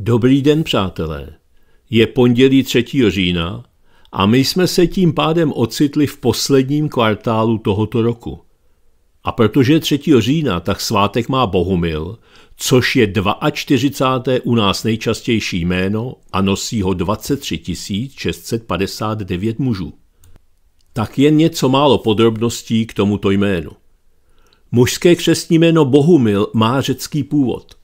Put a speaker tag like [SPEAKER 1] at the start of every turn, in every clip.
[SPEAKER 1] Dobrý den, přátelé. Je pondělí 3. října a my jsme se tím pádem ocitli v posledním kvartálu tohoto roku. A protože je 3. října, tak svátek má Bohumil, což je 42. u nás nejčastější jméno a nosí ho 23 659 mužů. Tak jen něco málo podrobností k tomuto jménu. Mužské křestní jméno Bohumil má řecký původ.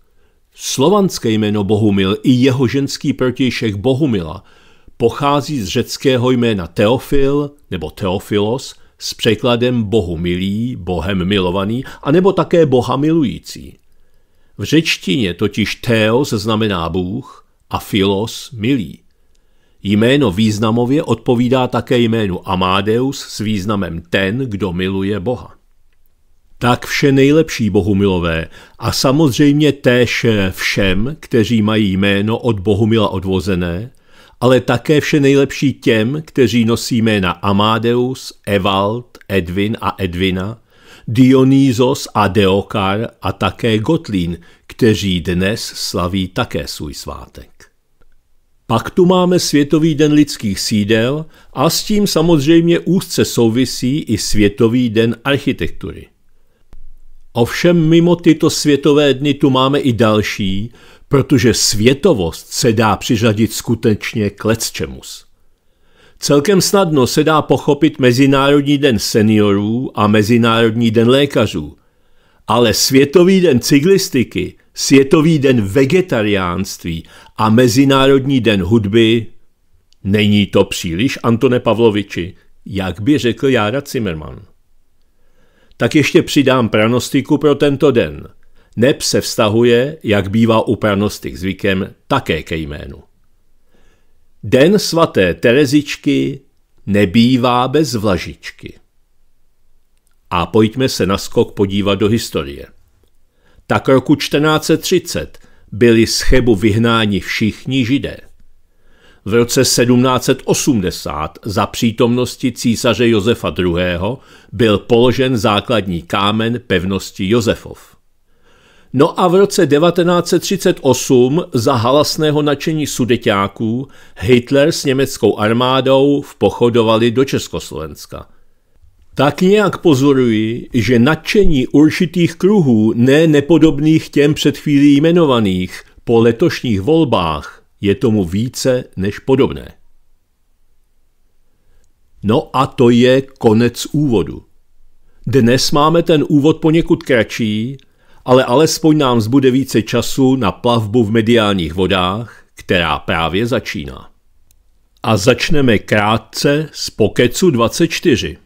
[SPEAKER 1] Slovanské jméno Bohumil i jeho ženský protějšek Bohumila pochází z řeckého jména Teofil nebo Teofilos s překladem Bohu milý, Bohem milovaný, anebo také Boha milující. V řečtině totiž Theos znamená Bůh a Filos milý. Jméno významově odpovídá také jménu Amadeus s významem ten, kdo miluje Boha tak vše nejlepší Bohumilové a samozřejmě též všem, kteří mají jméno od Bohumila odvozené, ale také vše nejlepší těm, kteří nosí jména Amadeus, Evald, Edwin a Edvina, Dionýzos a Deokar a také Gotlín, kteří dnes slaví také svůj svátek. Pak tu máme Světový den lidských sídel a s tím samozřejmě úzce souvisí i Světový den architektury. Ovšem mimo tyto světové dny tu máme i další, protože světovost se dá přiřadit skutečně k lecčemus. Celkem snadno se dá pochopit Mezinárodní den seniorů a Mezinárodní den lékařů, ale Světový den cyklistiky, Světový den vegetariánství a Mezinárodní den hudby není to příliš, Antone Pavloviči, jak by řekl Jára Zimmermann tak ještě přidám pranostiku pro tento den. Neb se vztahuje, jak bývá u pranostik zvykem, také ke jménu. Den svaté Terezičky nebývá bez vlažičky. A pojďme se na skok podívat do historie. Tak roku 1430 byli z Chebu vyhnáni všichni židé v roce 1780 za přítomnosti císaře Josefa II. byl položen základní kámen pevnosti Josefov. No a v roce 1938 za halasného nadšení sudeťáků Hitler s německou armádou vpochodovali do Československa. Tak nějak pozoruji, že nadšení určitých kruhů, ne nepodobných těm před chvílí jmenovaných, po letošních volbách je tomu více než podobné. No a to je konec úvodu. Dnes máme ten úvod poněkud kratší, ale alespoň nám zbude více času na plavbu v mediálních vodách, která právě začíná. A začneme krátce z Pokecu 24.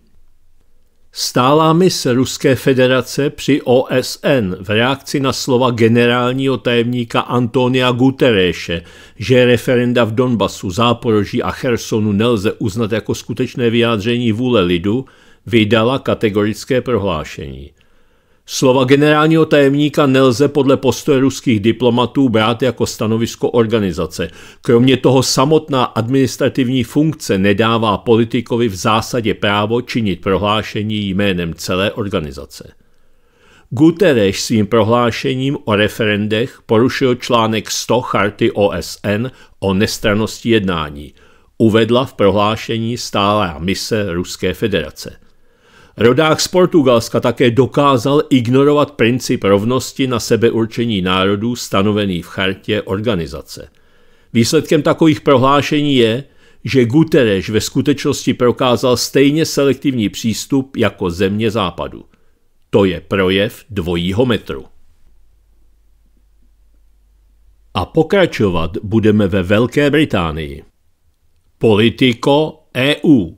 [SPEAKER 1] Stálá mise Ruské federace při OSN v reakci na slova generálního tajemníka Antonia Guterreše, že referenda v Donbasu, Záporoží a Chersonu nelze uznat jako skutečné vyjádření vůle lidu, vydala kategorické prohlášení. Slova generálního tajemníka nelze podle postoje ruských diplomatů brát jako stanovisko organizace. Kromě toho samotná administrativní funkce nedává politikovi v zásadě právo činit prohlášení jménem celé organizace. Guterres svým prohlášením o referendech porušil článek 100 charty OSN o nestranosti jednání. Uvedla v prohlášení stálá mise Ruské federace – Rodák z Portugalska také dokázal ignorovat princip rovnosti na sebeurčení národů stanovený v chartě organizace. Výsledkem takových prohlášení je, že Guterres ve skutečnosti prokázal stejně selektivní přístup jako země západu. To je projev dvojího metru. A pokračovat budeme ve Velké Británii. Politiko EU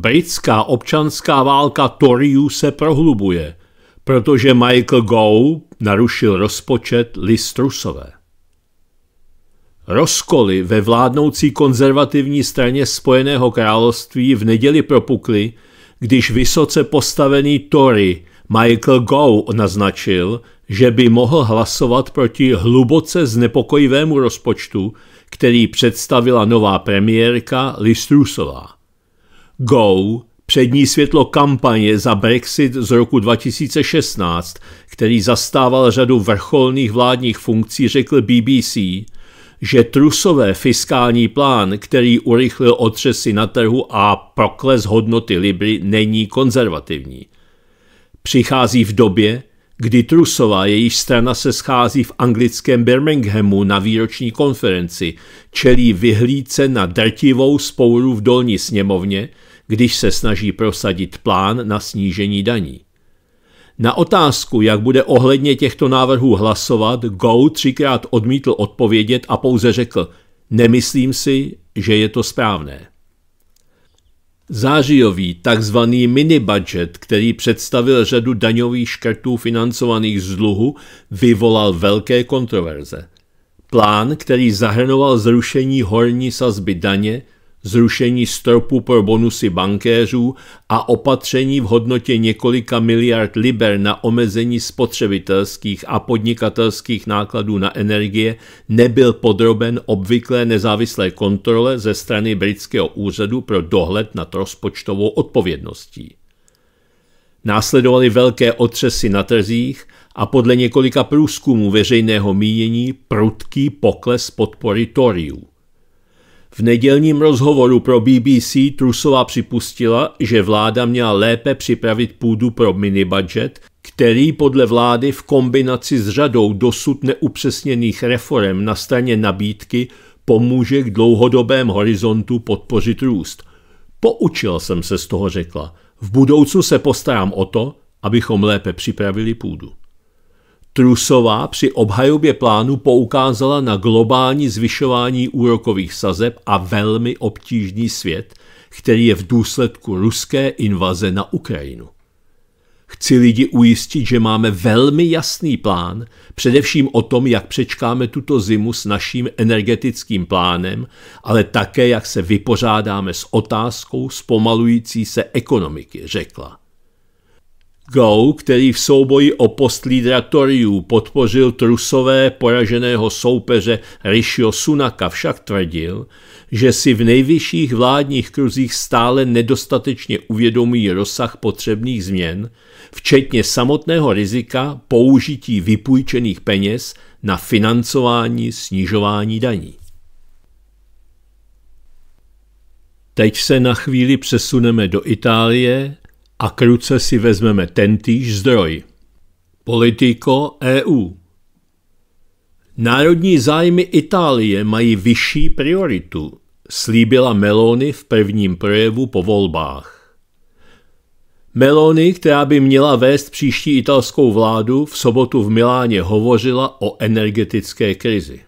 [SPEAKER 1] Britská občanská válka Toryů se prohlubuje, protože Michael Gove narušil rozpočet Listrusové. Rozkoly ve vládnoucí konzervativní straně Spojeného království v neděli propukly, když vysoce postavený Tory Michael Gove naznačil, že by mohl hlasovat proti hluboce znepokojivému rozpočtu, který představila nová premiérka Listrusová. Go, přední světlo kampaně za Brexit z roku 2016, který zastával řadu vrcholných vládních funkcí, řekl BBC, že trusové fiskální plán, který urychlil otřesy na trhu a prokles hodnoty Libry, není konzervativní. Přichází v době, kdy Trusová, jejíž strana se schází v anglickém Birminghamu na výroční konferenci, čelí vyhlídce na drtivou spouru v dolní sněmovně, když se snaží prosadit plán na snížení daní. Na otázku, jak bude ohledně těchto návrhů hlasovat, Go třikrát odmítl odpovědět a pouze řekl, nemyslím si, že je to správné. Zářijový tzv. mini-budget, který představil řadu daňových škrtů financovaných z dluhu, vyvolal velké kontroverze. Plán, který zahrnoval zrušení horní sazby daně, zrušení stropu pro bonusy bankéřů a opatření v hodnotě několika miliard liber na omezení spotřebitelských a podnikatelských nákladů na energie nebyl podroben obvyklé nezávislé kontrole ze strany britského úřadu pro dohled nad rozpočtovou odpovědností. Následovaly velké otřesy na trzích a podle několika průzkumů veřejného mínění prudký pokles podpory Toriů. V nedělním rozhovoru pro BBC Trusova připustila, že vláda měla lépe připravit půdu pro minibudget, který podle vlády v kombinaci s řadou dosud neupřesněných reform na straně nabídky pomůže k dlouhodobém horizontu podpořit růst. Poučil jsem se z toho, řekla. V budoucnu se postarám o to, abychom lépe připravili půdu. Trusová při obhajobě plánu poukázala na globální zvyšování úrokových sazeb a velmi obtížný svět, který je v důsledku ruské invaze na Ukrajinu. Chci lidi ujistit, že máme velmi jasný plán, především o tom, jak přečkáme tuto zimu s naším energetickým plánem, ale také, jak se vypořádáme s otázkou zpomalující se ekonomiky, řekla. Go, který v souboji o post lídra podpořil trusové poraženého soupeře Rishio Sunaka, však tvrdil, že si v nejvyšších vládních kruzích stále nedostatečně uvědomí rozsah potřebných změn, včetně samotného rizika použití vypůjčených peněz na financování snižování daní. Teď se na chvíli přesuneme do Itálie, a k ruce si vezmeme tentýž zdroj. Politico EU Národní zájmy Itálie mají vyšší prioritu, slíbila Meloni v prvním projevu po volbách. Meloni, která by měla vést příští italskou vládu, v sobotu v Miláně hovořila o energetické krizi.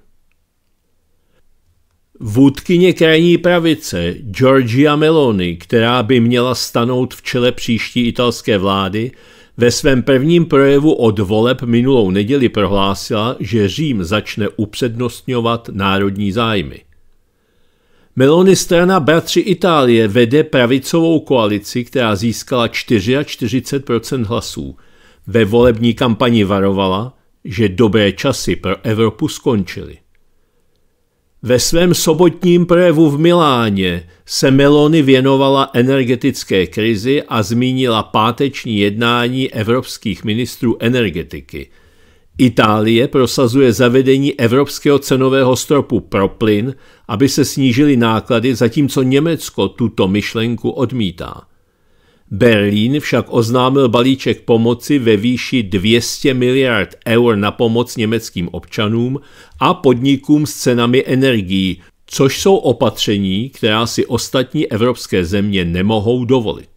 [SPEAKER 1] Vůdkyně krajní pravice Giorgia Meloni, která by měla stanout v čele příští italské vlády, ve svém prvním projevu od voleb minulou neděli prohlásila, že Řím začne upřednostňovat národní zájmy. Meloni strana Bratři Itálie vede pravicovou koalici, která získala 44% hlasů. Ve volební kampani varovala, že dobré časy pro Evropu skončily. Ve svém sobotním projevu v Miláně se Meloni věnovala energetické krizi a zmínila páteční jednání evropských ministrů energetiky. Itálie prosazuje zavedení evropského cenového stropu pro plyn, aby se snížily náklady, zatímco Německo tuto myšlenku odmítá. Berlín však oznámil balíček pomoci ve výši 200 miliard eur na pomoc německým občanům a podnikům s cenami energií, což jsou opatření, která si ostatní evropské země nemohou dovolit.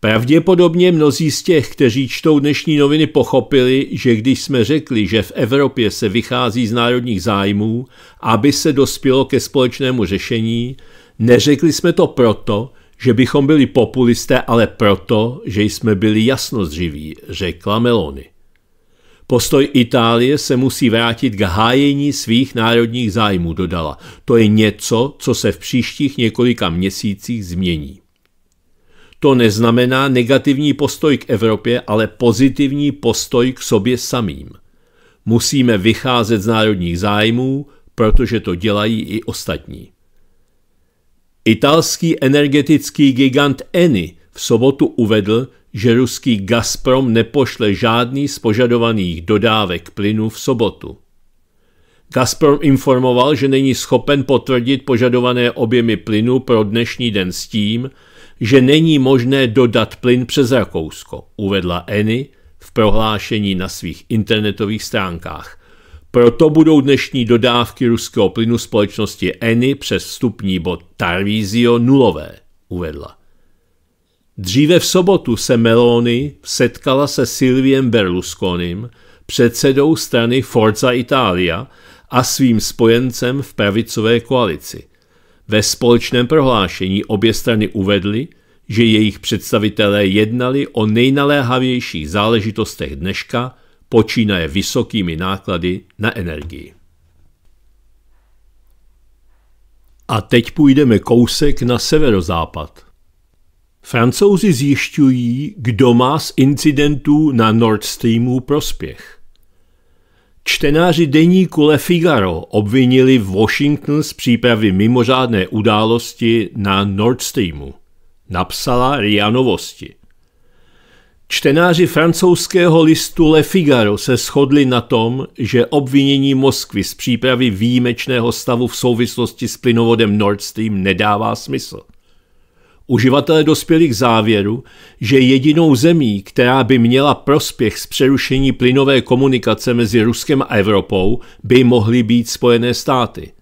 [SPEAKER 1] Pravděpodobně mnozí z těch, kteří čtou dnešní noviny, pochopili, že když jsme řekli, že v Evropě se vychází z národních zájmů, aby se dospělo ke společnému řešení, neřekli jsme to proto, že bychom byli populisté, ale proto, že jsme byli jasnozřiví, řekla Meloni. Postoj Itálie se musí vrátit k hájení svých národních zájmů, dodala. To je něco, co se v příštích několika měsících změní. To neznamená negativní postoj k Evropě, ale pozitivní postoj k sobě samým. Musíme vycházet z národních zájmů, protože to dělají i ostatní. Italský energetický gigant Eni v sobotu uvedl, že ruský Gazprom nepošle žádný z požadovaných dodávek plynu v sobotu. Gazprom informoval, že není schopen potvrdit požadované objemy plynu pro dnešní den s tím, že není možné dodat plyn přes Rakousko, uvedla Eni v prohlášení na svých internetových stránkách. Proto budou dnešní dodávky ruského plynu společnosti Eni přes vstupní bod Tarvisio nulové, uvedla. Dříve v sobotu se Meloni setkala se Silviem Berlusconim, předsedou strany Forza Italia a svým spojencem v pravicové koalici. Ve společném prohlášení obě strany uvedly, že jejich představitelé jednali o nejnaléhavějších záležitostech dneška – počínaje vysokými náklady na energii. A teď půjdeme kousek na severozápad. Francouzi zjišťují, kdo má z incidentů na Nord Streamu prospěch. Čtenáři deníku Le Figaro obvinili Washington z přípravy mimořádné události na Nord Streamu. Napsala RIA Novosti. Čtenáři francouzského listu Le Figaro se shodli na tom, že obvinění Moskvy z přípravy výjimečného stavu v souvislosti s plynovodem Nord Stream nedává smysl. Uživatelé dospěli k závěru, že jedinou zemí, která by měla prospěch z přerušení plynové komunikace mezi Ruskem a Evropou, by mohly být Spojené státy –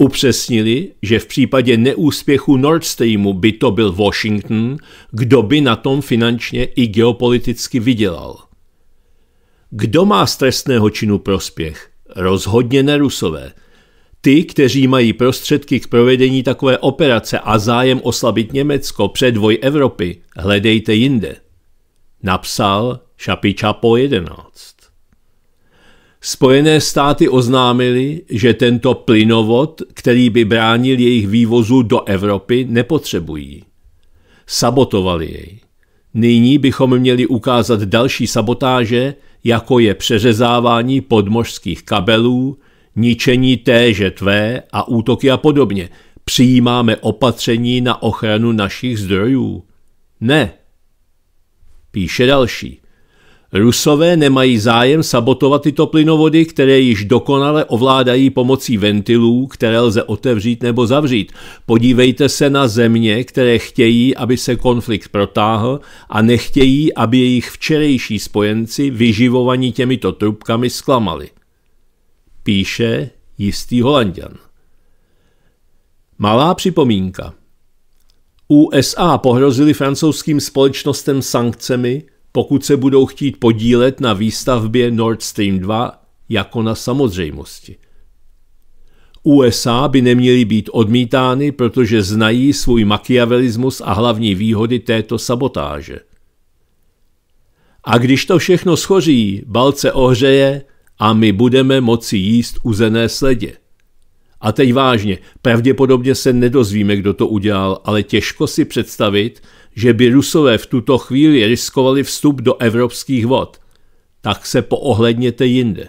[SPEAKER 1] Upřesnili, že v případě neúspěchu Nord Streamu by to byl Washington, kdo by na tom finančně i geopoliticky vydělal. Kdo má z trestného činu prospěch? Rozhodně ne Rusové. Ty, kteří mají prostředky k provedení takové operace a zájem oslabit Německo, před dvoj Evropy, hledejte jinde. Napsal Šapiča po 11. Spojené státy oznámily, že tento plynovod, který by bránil jejich vývozu do Evropy, nepotřebují. Sabotovali jej. Nyní bychom měli ukázat další sabotáže, jako je přeřezávání podmořských kabelů, ničení téže tvé a útoky a podobně. Přijímáme opatření na ochranu našich zdrojů. Ne. Píše další. Rusové nemají zájem sabotovat tyto plynovody, které již dokonale ovládají pomocí ventilů, které lze otevřít nebo zavřít. Podívejte se na země, které chtějí, aby se konflikt protáhl a nechtějí, aby jejich včerejší spojenci, vyživovaní těmito trubkami, zklamali. Píše jistý Holandian. Malá připomínka. USA pohrozili francouzským společnostem sankcemi, pokud se budou chtít podílet na výstavbě Nord Stream 2 jako na samozřejmosti. USA by neměly být odmítány, protože znají svůj makiavelismus a hlavní výhody této sabotáže. A když to všechno schoří, balce ohřeje a my budeme moci jíst uzené sledě. A teď vážně, pravděpodobně se nedozvíme, kdo to udělal, ale těžko si představit, že by Rusové v tuto chvíli riskovali vstup do evropských vod, tak se poohledněte jinde.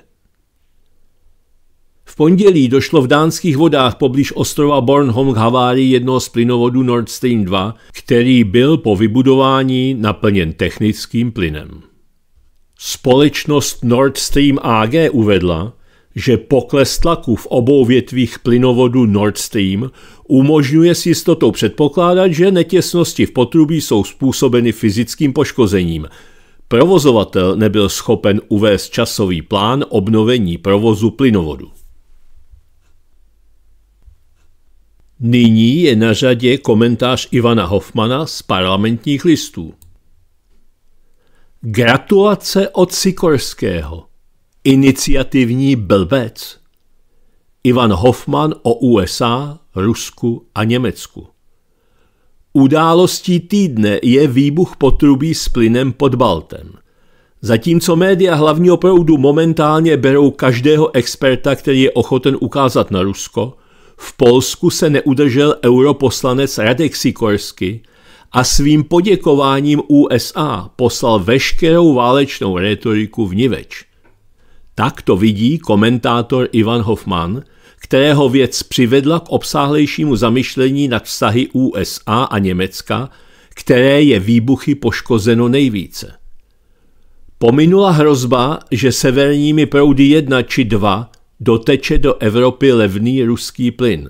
[SPEAKER 1] V pondělí došlo v dánských vodách poblíž ostrova Bornholm k havárii jednoho z plynovodů Nord Stream 2, který byl po vybudování naplněn technickým plynem. Společnost Nord Stream AG uvedla, že pokles tlaku v obou větvích plynovodu Nord Stream Umožňuje s jistotou předpokládat, že netěsnosti v potrubí jsou způsobeny fyzickým poškozením. Provozovatel nebyl schopen uvést časový plán obnovení provozu plynovodu. Nyní je na řadě komentář Ivana Hoffmana z parlamentních listů. Gratulace od Sikorského. Iniciativní blbec. Ivan Hoffman o USA Rusku a Německu. Událostí týdne je výbuch potrubí s plynem pod Baltem. Zatímco média hlavního proudu momentálně berou každého experta, který je ochoten ukázat na Rusko, v Polsku se neudržel europoslanec Radek Sikorsky a svým poděkováním USA poslal veškerou válečnou retoriku v Niveč. Tak to vidí komentátor Ivan Hoffman – kterého věc přivedla k obsáhlejšímu zamyšlení nad vztahy USA a Německa, které je výbuchy poškozeno nejvíce. Pominula hrozba, že severními proudy 1 či 2 doteče do Evropy levný ruský plyn.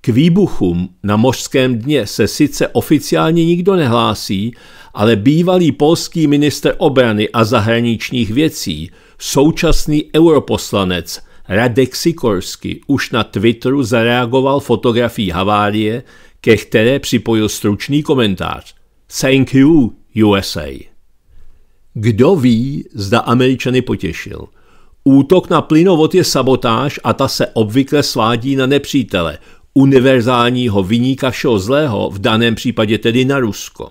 [SPEAKER 1] K výbuchům na mořském dně se sice oficiálně nikdo nehlásí, ale bývalý polský minister obrany a zahraničních věcí, současný europoslanec Radek Sikorsky už na Twitteru zareagoval fotografií havárie, ke které připojil stručný komentář. Thank you, USA. Kdo ví, zda Američany potěšil. Útok na plynovod je sabotáž a ta se obvykle svádí na nepřítele, univerzálního vyníka všeho zlého, v daném případě tedy na Rusko.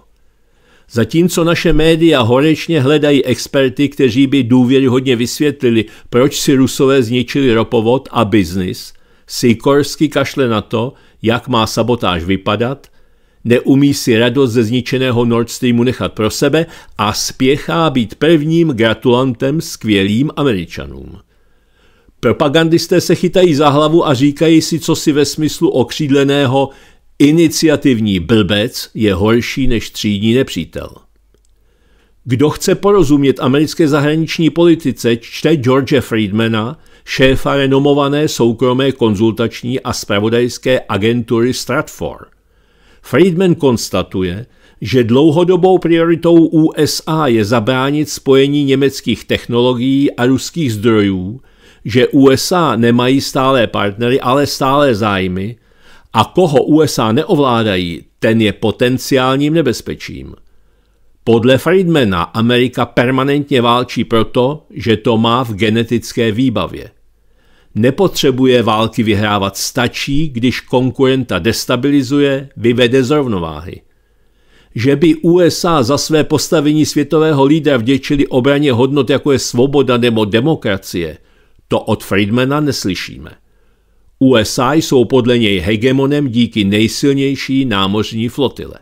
[SPEAKER 1] Zatímco naše média horečně hledají experty, kteří by důvěryhodně vysvětlili, proč si Rusové zničili ropovod a biznis, Sikorsky kašle na to, jak má sabotáž vypadat, neumí si radost ze zničeného Nord Streamu nechat pro sebe a spěchá být prvním gratulantem skvělým Američanům. Propagandisté se chytají za hlavu a říkají si co si ve smyslu okřídleného Iniciativní blbec je horší než třídní nepřítel. Kdo chce porozumět americké zahraniční politice, čte George Friedmana, šéfa renomované soukromé konzultační a spravodajské agentury Stratfor. Friedman konstatuje, že dlouhodobou prioritou USA je zabránit spojení německých technologií a ruských zdrojů, že USA nemají stále partnery, ale stále zájmy – a koho USA neovládají, ten je potenciálním nebezpečím. Podle Friedmana Amerika permanentně válčí proto, že to má v genetické výbavě. Nepotřebuje války vyhrávat, stačí, když konkurenta destabilizuje, vyvede z rovnováhy. Že by USA za své postavení světového lídra vděčili obraně hodnot jako je svoboda nebo demokracie, to od Friedmana neslyšíme. USA jsou podle něj hegemonem díky nejsilnější námořní flotile.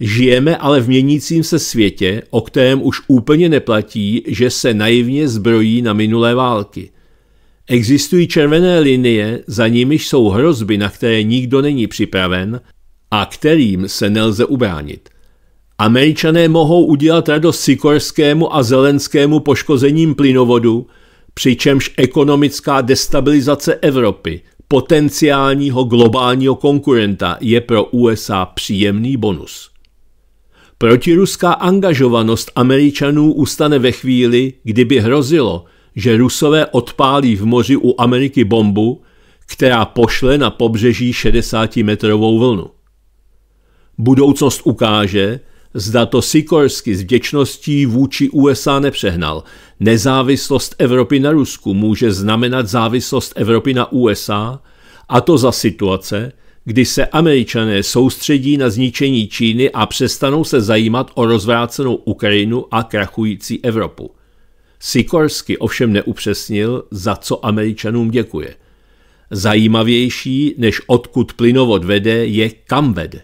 [SPEAKER 1] Žijeme ale v měnícím se světě, o kterém už úplně neplatí, že se naivně zbrojí na minulé války. Existují červené linie, za nimiž jsou hrozby, na které nikdo není připraven a kterým se nelze ubránit. Američané mohou udělat radost Sikorskému a Zelenskému poškozením plynovodu – přičemž ekonomická destabilizace Evropy, potenciálního globálního konkurenta, je pro USA příjemný bonus. Protiruská angažovanost Američanů ustane ve chvíli, kdyby hrozilo, že Rusové odpálí v moři u Ameriky bombu, která pošle na pobřeží 60-metrovou vlnu. Budoucnost ukáže, Zda to Sikorsky s vděčností vůči USA nepřehnal. Nezávislost Evropy na Rusku může znamenat závislost Evropy na USA, a to za situace, kdy se američané soustředí na zničení Číny a přestanou se zajímat o rozvrácenou Ukrajinu a krachující Evropu. Sikorsky ovšem neupřesnil, za co američanům děkuje. Zajímavější, než odkud plynovod vede, je kam vede.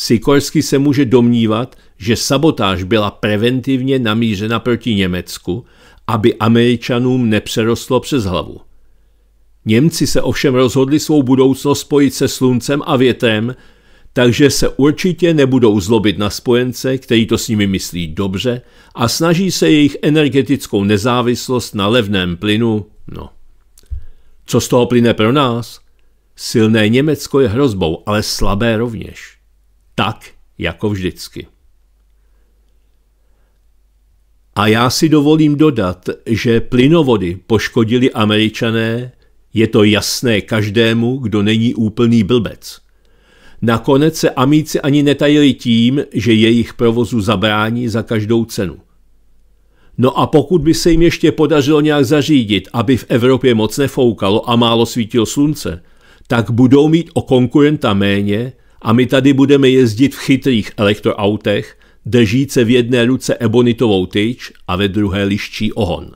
[SPEAKER 1] Sikorsky se může domnívat, že sabotáž byla preventivně namířena proti Německu, aby Američanům nepřerostlo přes hlavu. Němci se ovšem rozhodli svou budoucnost spojit se sluncem a větrem, takže se určitě nebudou zlobit na spojence, který to s nimi myslí dobře a snaží se jejich energetickou nezávislost na levném plynu, no. Co z toho plyne pro nás? Silné Německo je hrozbou, ale slabé rovněž tak jako vždycky. A já si dovolím dodat, že plynovody poškodili američané, je to jasné každému, kdo není úplný blbec. Nakonec se amíci ani netajili tím, že jejich provozu zabrání za každou cenu. No a pokud by se jim ještě podařilo nějak zařídit, aby v Evropě moc nefoukalo a málo svítilo slunce, tak budou mít o konkurenta méně, a my tady budeme jezdit v chytrých elektroautech, držíce v jedné ruce ebonitovou tyč a ve druhé liščí ohon.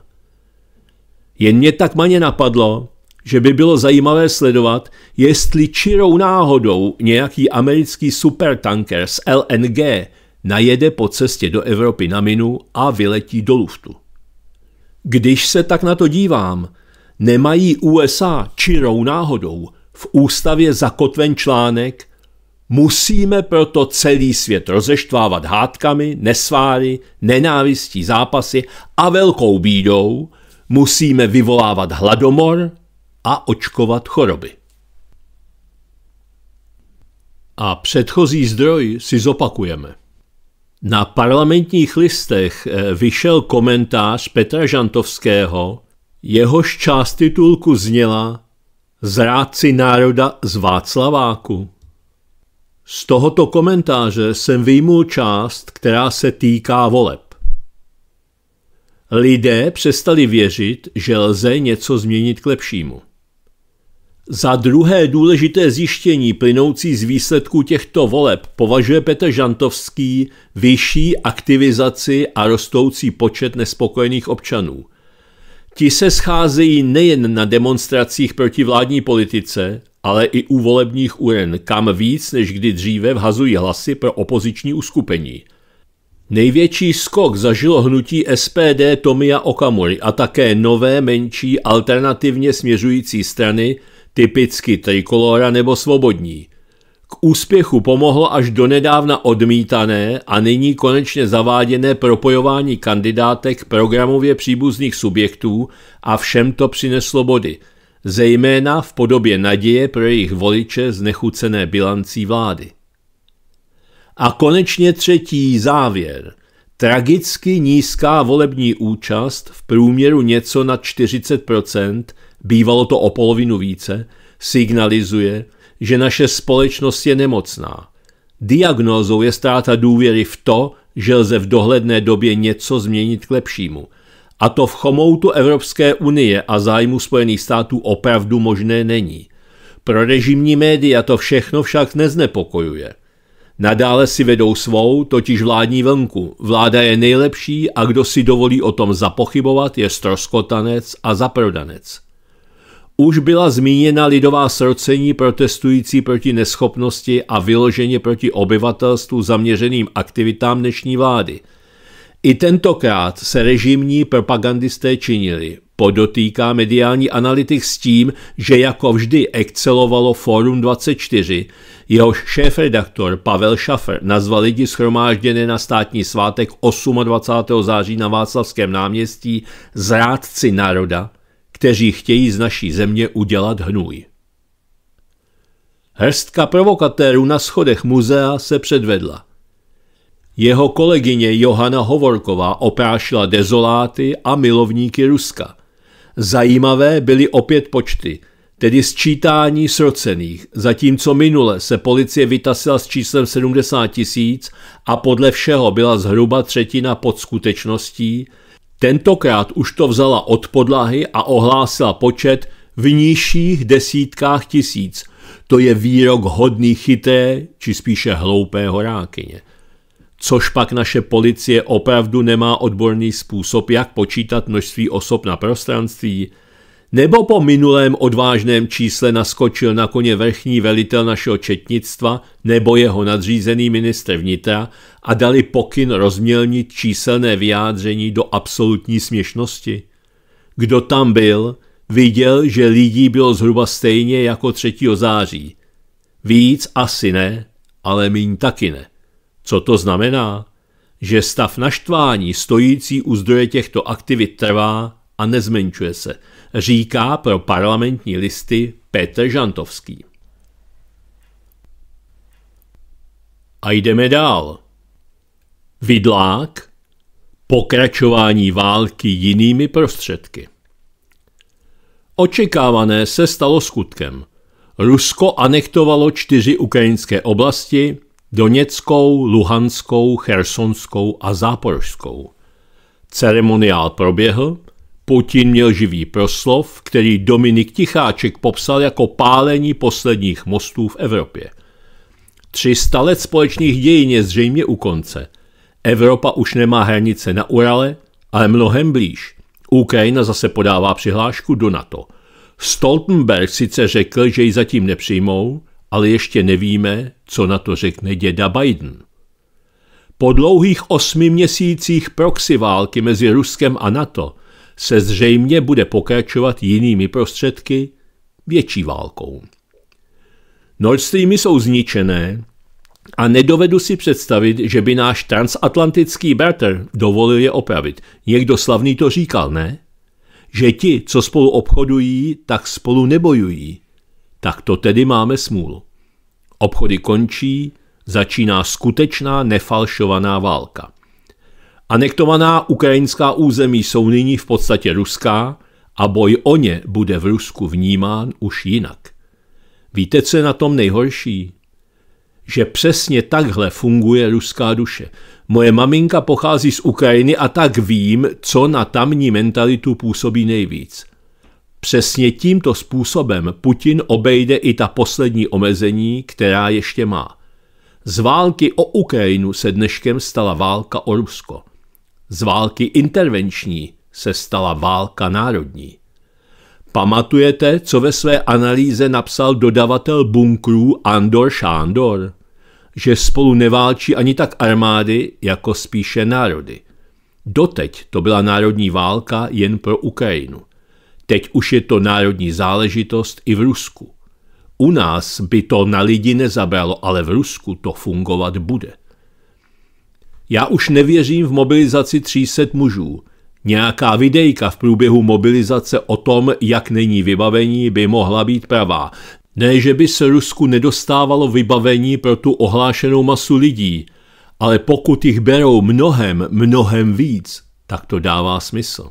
[SPEAKER 1] Jen mě tak maně napadlo, že by bylo zajímavé sledovat, jestli čirou náhodou nějaký americký supertanker z LNG najede po cestě do Evropy na minu a vyletí do luftu. Když se tak na to dívám, nemají USA čirou náhodou v ústavě zakotven článek, Musíme proto celý svět rozeštvávat hádkami, nesváry, nenávistí, zápasy a velkou bídou musíme vyvolávat hladomor a očkovat choroby. A předchozí zdroj si zopakujeme. Na parlamentních listech eh, vyšel komentář Petra Žantovského, jehož část titulku zněla Zrádci národa z Václaváku. Z tohoto komentáře jsem vyjmul část, která se týká voleb. Lidé přestali věřit, že lze něco změnit k lepšímu. Za druhé důležité zjištění plynoucí z výsledků těchto voleb považuje Petr Žantovský vyšší aktivizaci a rostoucí počet nespokojených občanů. Ti se scházejí nejen na demonstracích proti vládní politice, ale i u volebních uren, kam víc než kdy dříve vhazují hlasy pro opoziční uskupení. Největší skok zažilo hnutí SPD Tomia Okamury a také nové menší alternativně směřující strany, typicky Trikolora nebo Svobodní. K úspěchu pomohlo až donedávna odmítané a nyní konečně zaváděné propojování kandidátek programově příbuzných subjektů a všem to přineslo body – zejména v podobě naděje pro jejich voliče znechucené bilancí vlády. A konečně třetí závěr. Tragicky nízká volební účast v průměru něco nad 40%, bývalo to o polovinu více, signalizuje, že naše společnost je nemocná. Diagnózou je ztráta důvěry v to, že lze v dohledné době něco změnit k lepšímu – a to v chomoutu Evropské unie a zájmu Spojených států opravdu možné není. Pro režimní média to všechno však neznepokojuje. Nadále si vedou svou, totiž vládní vlnku. Vláda je nejlepší a kdo si dovolí o tom zapochybovat, je stroskotanec a zaprodanec. Už byla zmíněna lidová srocení protestující proti neschopnosti a vyloženě proti obyvatelstvu zaměřeným aktivitám dnešní vlády – i tentokrát se režimní propagandisté činili, podotýká mediální analytik s tím, že jako vždy excelovalo Forum 24, jehož šéf-redaktor Pavel Šafer nazval lidi schromážděné na státní svátek 28. září na Václavském náměstí zrádci národa, kteří chtějí z naší země udělat hnůj. Hrstka provokatérů na schodech muzea se předvedla – jeho kolegyně Johana Hovorková oprášila dezoláty a milovníky Ruska. Zajímavé byly opět počty, tedy sčítání srocených, zatímco minule se policie vytasila s číslem 70 tisíc a podle všeho byla zhruba třetina pod skutečností, tentokrát už to vzala od podlahy a ohlásila počet v nižších desítkách tisíc. To je výrok hodný chyté, či spíše hloupé horákyně což pak naše policie opravdu nemá odborný způsob, jak počítat množství osob na prostranství, nebo po minulém odvážném čísle naskočil na koně vrchní velitel našeho četnictva nebo jeho nadřízený ministr vnitra a dali pokyn rozmělnit číselné vyjádření do absolutní směšnosti? Kdo tam byl, viděl, že lidí bylo zhruba stejně jako 3. září. Víc asi ne, ale míň taky ne. Co to znamená? Že stav naštvání stojící u zdroje těchto aktivit trvá a nezmenšuje se, říká pro parlamentní listy Petr Žantovský. A jdeme dál. Vidlák pokračování války jinými prostředky. Očekávané se stalo skutkem. Rusko anektovalo čtyři ukrajinské oblasti, Doněckou, Luhanskou, Chersonskou a Záporožskou. Ceremoniál proběhl, Putin měl živý proslov, který Dominik Ticháček popsal jako pálení posledních mostů v Evropě. 300 let společných dějin je zřejmě u konce. Evropa už nemá hranice na Urale, ale mnohem blíž. Ukrajina zase podává přihlášku do NATO. Stoltenberg sice řekl, že ji zatím nepřijmou, ale ještě nevíme, co na to řekne děda Biden. Po dlouhých osmi měsících proxy války mezi Ruskem a NATO se zřejmě bude pokračovat jinými prostředky, větší válkou. Nord Streamy jsou zničené a nedovedu si představit, že by náš transatlantický bratr dovolil je opravit. Někdo slavný to říkal, ne? Že ti, co spolu obchodují, tak spolu nebojují tak to tedy máme smůlu. Obchody končí, začíná skutečná nefalšovaná válka. Anektovaná ukrajinská území jsou nyní v podstatě ruská a boj o ně bude v Rusku vnímán už jinak. Víte, co je na tom nejhorší? Že přesně takhle funguje ruská duše. Moje maminka pochází z Ukrajiny a tak vím, co na tamní mentalitu působí nejvíc. Přesně tímto způsobem Putin obejde i ta poslední omezení, která ještě má. Z války o Ukrajinu se dneškem stala válka o Rusko. Z války intervenční se stala válka národní. Pamatujete, co ve své analýze napsal dodavatel bunkrů Andor Šándor? Že spolu neválčí ani tak armády, jako spíše národy. Doteď to byla národní válka jen pro Ukrajinu. Teď už je to národní záležitost i v Rusku. U nás by to na lidi nezabralo, ale v Rusku to fungovat bude. Já už nevěřím v mobilizaci 300 mužů. Nějaká videjka v průběhu mobilizace o tom, jak není vybavení, by mohla být pravá. Ne, že by se Rusku nedostávalo vybavení pro tu ohlášenou masu lidí, ale pokud jich berou mnohem, mnohem víc, tak to dává smysl.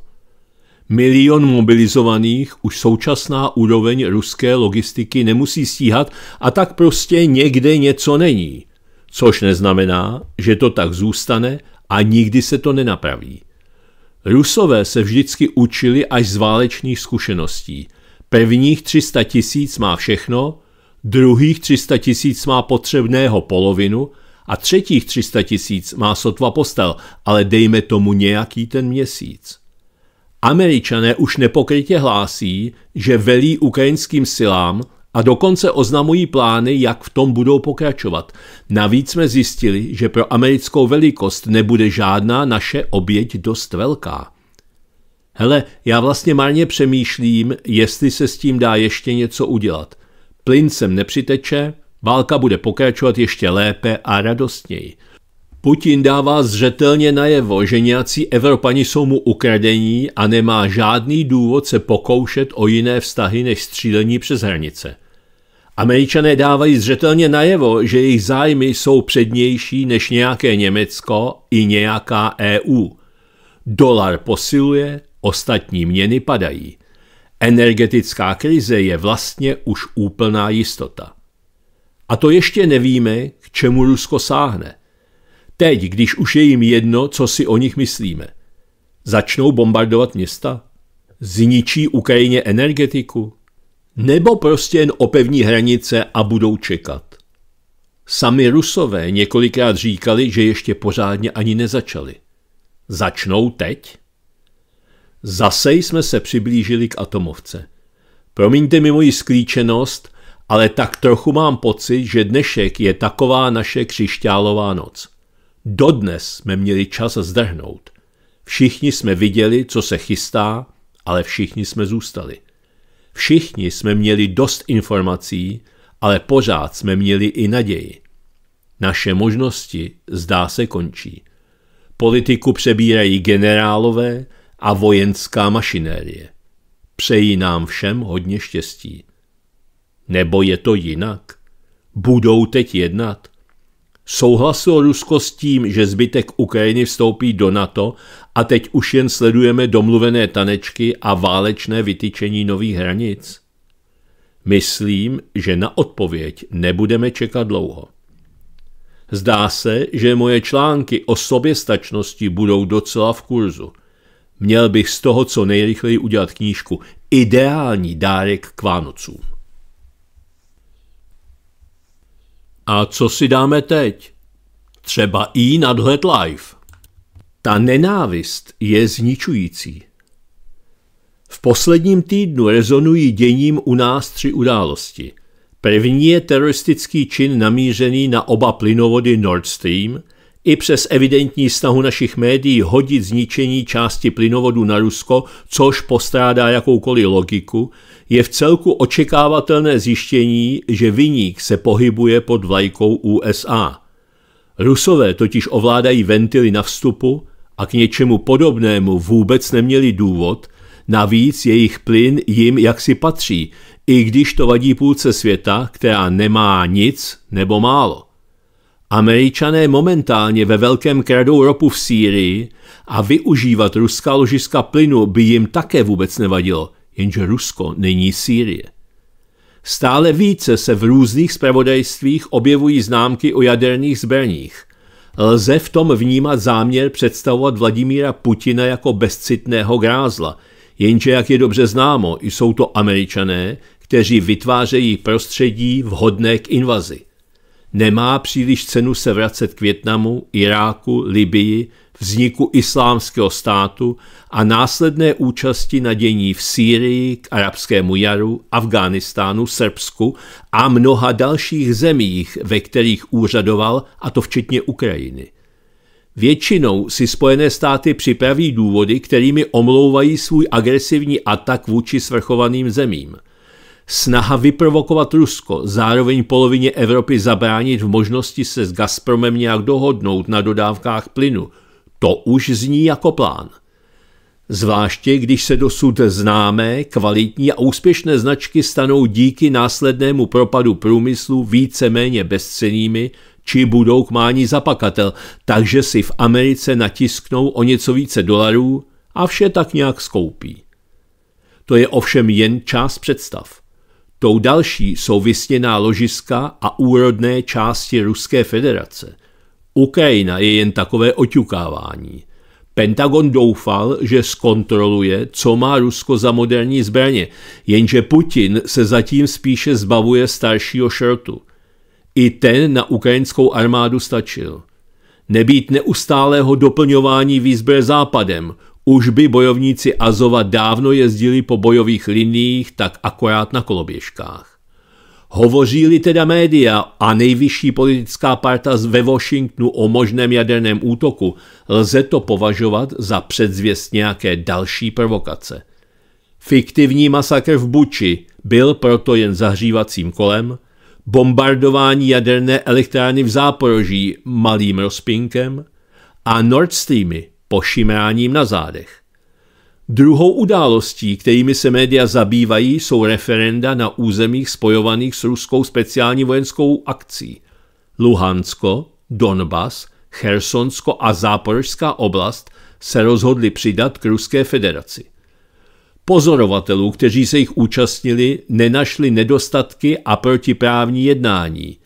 [SPEAKER 1] Milion mobilizovaných už současná úroveň ruské logistiky nemusí stíhat a tak prostě někde něco není. Což neznamená, že to tak zůstane a nikdy se to nenapraví. Rusové se vždycky učili až z válečných zkušeností. Prvních 300 tisíc má všechno, druhých 300 tisíc má potřebného polovinu a třetích 300 tisíc má sotva postel, ale dejme tomu nějaký ten měsíc. Američané už nepokrytě hlásí, že velí ukrajinským silám a dokonce oznamují plány, jak v tom budou pokračovat. Navíc jsme zjistili, že pro americkou velikost nebude žádná naše oběť dost velká. Hele, já vlastně marně přemýšlím, jestli se s tím dá ještě něco udělat. Plyn sem nepřiteče, válka bude pokračovat ještě lépe a radostněji. Putin dává zřetelně najevo, že nějací Evropani jsou mu ukradení a nemá žádný důvod se pokoušet o jiné vztahy než střílení přes hranice. Američané dávají zřetelně najevo, že jejich zájmy jsou přednější než nějaké Německo i nějaká EU. Dolar posiluje, ostatní měny padají. Energetická krize je vlastně už úplná jistota. A to ještě nevíme, k čemu Rusko sáhne – Teď, když už je jim jedno, co si o nich myslíme. Začnou bombardovat města? Zničí Ukrajině energetiku? Nebo prostě jen opevní hranice a budou čekat? Sami Rusové několikrát říkali, že ještě pořádně ani nezačali. Začnou teď? Zase jsme se přiblížili k atomovce. Promiňte mi moji sklíčenost, ale tak trochu mám pocit, že dnešek je taková naše křišťálová noc. Dodnes jsme měli čas zdrhnout. Všichni jsme viděli, co se chystá, ale všichni jsme zůstali. Všichni jsme měli dost informací, ale pořád jsme měli i naději. Naše možnosti, zdá se, končí. Politiku přebírají generálové a vojenská mašinérie. Přeji nám všem hodně štěstí. Nebo je to jinak? Budou teď jednat? Souhlasilo Rusko s tím, že zbytek Ukrajiny vstoupí do NATO a teď už jen sledujeme domluvené tanečky a válečné vytyčení nových hranic? Myslím, že na odpověď nebudeme čekat dlouho. Zdá se, že moje články o soběstačnosti budou docela v kurzu. Měl bych z toho co nejrychleji udělat knížku Ideální dárek k Vánocům. A co si dáme teď? Třeba i nad Life. Ta nenávist je zničující. V posledním týdnu rezonují děním u nás tři události. První je teroristický čin namířený na oba plynovody Nord Stream – i přes evidentní snahu našich médií hodit zničení části plynovodu na Rusko, což postrádá jakoukoliv logiku, je v celku očekávatelné zjištění, že vyník se pohybuje pod vlajkou USA. Rusové totiž ovládají ventily na vstupu a k něčemu podobnému vůbec neměli důvod, navíc jejich plyn jim jaksi patří, i když to vadí půlce světa, která nemá nic nebo málo. Američané momentálně ve velkém kradou ropu v Sýrii a využívat ruská ložiska plynu by jim také vůbec nevadilo – jenže Rusko není Sýrie. Stále více se v různých zpravodajstvích objevují známky o jaderných zbraních. Lze v tom vnímat záměr představovat Vladimíra Putina jako bezcitného grázla, jenže jak je dobře známo, jsou to američané, kteří vytvářejí prostředí vhodné k invazi. Nemá příliš cenu se vracet k Větnamu, Iráku, Libii vzniku islámského státu a následné účasti na dění v Sýrii, k arabskému jaru, Afghánistánu, Srbsku a mnoha dalších zemích, ve kterých úřadoval, a to včetně Ukrajiny. Většinou si Spojené státy připraví důvody, kterými omlouvají svůj agresivní atak vůči svrchovaným zemím. Snaha vyprovokovat Rusko, zároveň polovině Evropy zabránit v možnosti se s Gazpromem nějak dohodnout na dodávkách plynu – to už zní jako plán. Zvláště když se dosud známé, kvalitní a úspěšné značky stanou díky následnému propadu průmyslu více méně bezcenými či budou k mání zapakatel, takže si v Americe natisknou o něco více dolarů a vše tak nějak skoupí. To je ovšem jen část představ. Tou další jsou vysněná ložiska a úrodné části Ruské federace – Ukrajina je jen takové oťukávání. Pentagon doufal, že zkontroluje, co má Rusko za moderní zbraně, jenže Putin se zatím spíše zbavuje staršího šrotu. I ten na ukrajinskou armádu stačil. Nebýt neustálého doplňování výzbroje západem, už by bojovníci Azova dávno jezdili po bojových liniích tak akorát na koloběžkách. Hovoří-li teda média a nejvyšší politická parta ve Washingtonu o možném jaderném útoku, lze to považovat za předzvěst nějaké další provokace. Fiktivní masakr v Buči byl proto jen zahřívacím kolem, bombardování jaderné elektrárny v Záporoží malým rozpinkem a Nord Streamy pošimráním na zádech. Druhou událostí, kterými se média zabývají, jsou referenda na územích spojovaných s ruskou speciální vojenskou akcí. Luhansko, Donbas, Chersonsko a Záporožská oblast se rozhodli přidat k Ruské federaci. Pozorovatelů, kteří se jich účastnili, nenašli nedostatky a protiprávní jednání.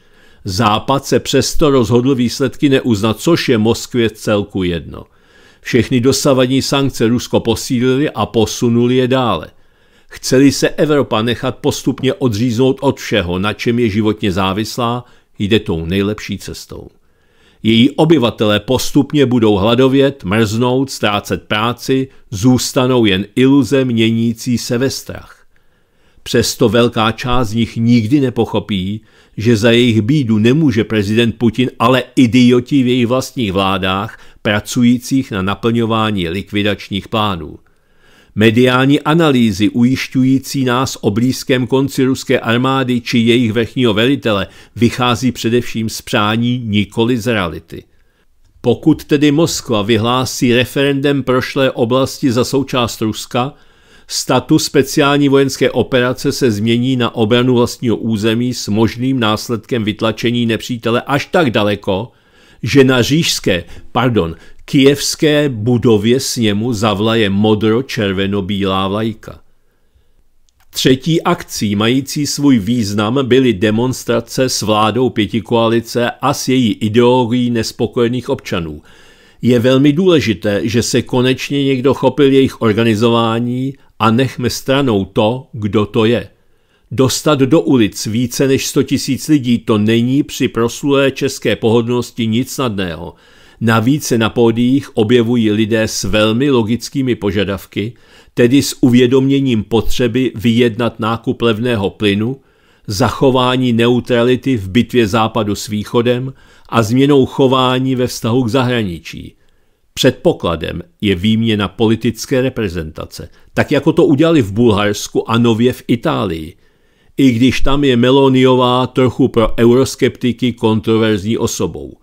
[SPEAKER 1] Západ se přesto rozhodl výsledky neuznat, což je Moskvě celku jedno – všechny dosavadní sankce Rusko posílili a posunuli je dále. Chceli se Evropa nechat postupně odříznout od všeho, na čem je životně závislá, jde tou nejlepší cestou. Její obyvatelé postupně budou hladovět, mrznout, ztrácet práci, zůstanou jen iluze měnící se ve strach. Přesto velká část z nich nikdy nepochopí, že za jejich bídu nemůže prezident Putin, ale idioti v jejich vlastních vládách, pracujících na naplňování likvidačních plánů. Mediální analýzy ujišťující nás o blízkém konci ruské armády či jejich vrchního velitele vychází především z přání nikoli z reality. Pokud tedy Moskva vyhlásí referendem prošlé oblasti za součást Ruska – Status speciální vojenské operace se změní na obranu vlastního území s možným následkem vytlačení nepřítele až tak daleko, že na řížské, pardon, kijevské budově sněmu zavlaje modro-červeno-bílá vlajka. Třetí akcí mající svůj význam byly demonstrace s vládou pětikoalice a s její ideologií nespokojených občanů. Je velmi důležité, že se konečně někdo chopil jejich organizování a nechme stranou to, kdo to je. Dostat do ulic více než 100 tisíc lidí to není při proslulé české pohodlnosti nic snadného. Navíc se na pódiích objevují lidé s velmi logickými požadavky, tedy s uvědoměním potřeby vyjednat nákup levného plynu, zachování neutrality v bitvě západu s východem a změnou chování ve vztahu k zahraničí. Předpokladem je výměna politické reprezentace, tak jako to udělali v Bulharsku a nově v Itálii. I když tam je Meloniová trochu pro euroskeptiky kontroverzní osobou.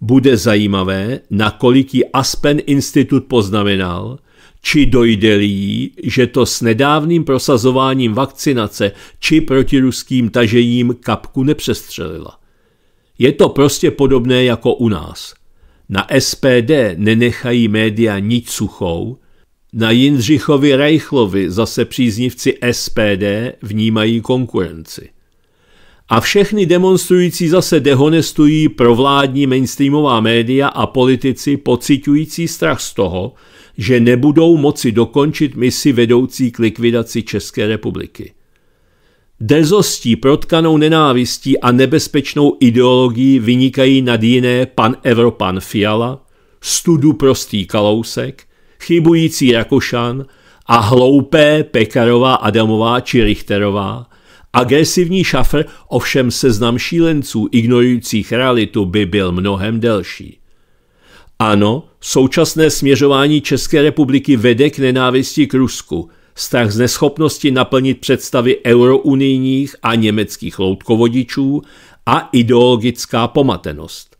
[SPEAKER 1] Bude zajímavé, nakolik ji Aspen Institut poznamenal, či dojde jí, že to s nedávným prosazováním vakcinace či protiruským tažením kapku nepřestřelila. Je to prostě podobné jako u nás – na SPD nenechají média nic suchou, na Jindřichovi Reichlovi zase příznivci SPD vnímají konkurenci. A všechny demonstrující zase dehonestují provládní mainstreamová média a politici pocitující strach z toho, že nebudou moci dokončit misi vedoucí k likvidaci České republiky dezostí protkanou nenávistí a nebezpečnou ideologií vynikají nad jiné pan Evropan Fiala, studu prostý Kalousek, chybující Rakošan a hloupé Pekarová Adamová či Richterová, agresivní šafr, ovšem seznam šílenců ignorujících realitu by byl mnohem delší. Ano, současné směřování České republiky vede k nenávisti k Rusku – strach z neschopnosti naplnit představy eurounijních a německých loutkovodičů a ideologická pomatenost.